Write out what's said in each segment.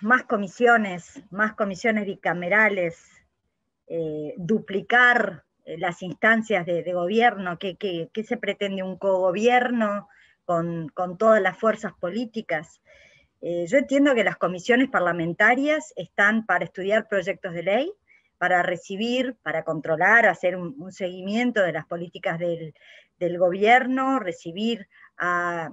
más comisiones, más comisiones bicamerales, eh, duplicar eh, las instancias de, gobierno, ¿qué, se pretende un cogobierno con, con todas las fuerzas políticas. Eh, yo entiendo que las comisiones parlamentarias están para estudiar proyectos de ley, para recibir, para controlar, hacer un, seguimiento de las políticas del, del gobierno, recibir a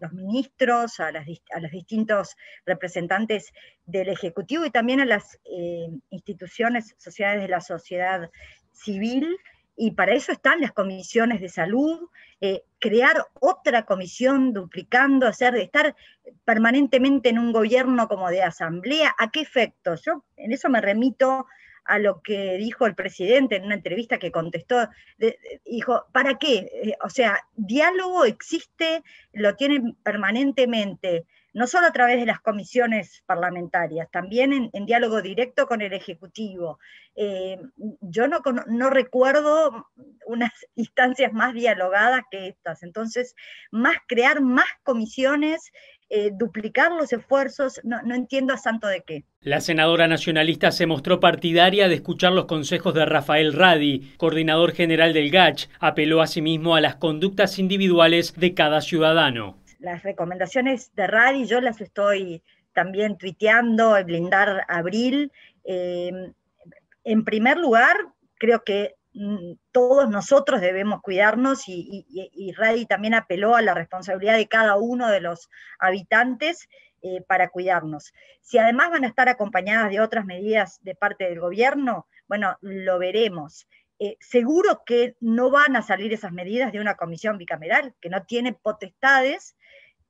los ministros, a, a, los distintos representantes del Ejecutivo y también a las eh, instituciones, sociedades de la sociedad civil. Y para eso están las comisiones de salud, eh, crear otra comisión duplicando, hacer, estar permanentemente en un gobierno como de asamblea, ¿a qué efecto? Yo en eso me remito a lo que dijo el presidente en una entrevista que contestó, dijo, ¿para qué? Eh, o sea, diálogo existe, lo tienen permanentemente, no solo a través de las comisiones parlamentarias, también en, diálogo directo con el Ejecutivo. Eh, yo no, no recuerdo unas instancias más dialogadas que estas, entonces, más crear más comisiones eh, duplicar los esfuerzos, no, entiendo a santo de qué. La senadora nacionalista se mostró partidaria de escuchar los consejos de Rafael Radi, coordinador general del GACH, apeló asimismo a las conductas individuales de cada ciudadano. Las recomendaciones de Radi yo las estoy también tuiteando, blindar abril. Eh, en primer lugar, creo que Mm, todos nosotros debemos cuidarnos y, y, Radi también apeló a la responsabilidad de cada uno de los habitantes eh, para cuidarnos. Si además van a estar acompañadas de otras medidas de parte del gobierno, bueno, lo veremos. Eh, seguro que no van a salir esas medidas de una comisión bicameral que no tiene potestades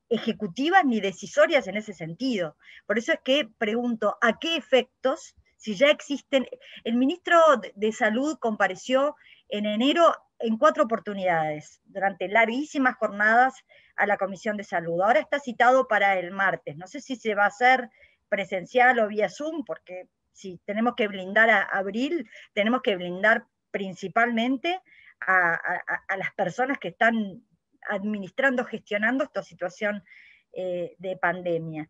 ejecutivas ni decisorias en ese sentido. Por eso es que pregunto, ¿a qué efectos si ya existen. El ministro de Salud compareció en enero en cuatro oportunidades, durante larguísimas jornadas a la Comisión de Salud. Ahora está citado para el martes. No sé si se va a hacer presencial o vía Zoom, porque si tenemos que blindar a abril, tenemos que blindar principalmente a, las personas que están administrando, gestionando esta situación eh, de pandemia.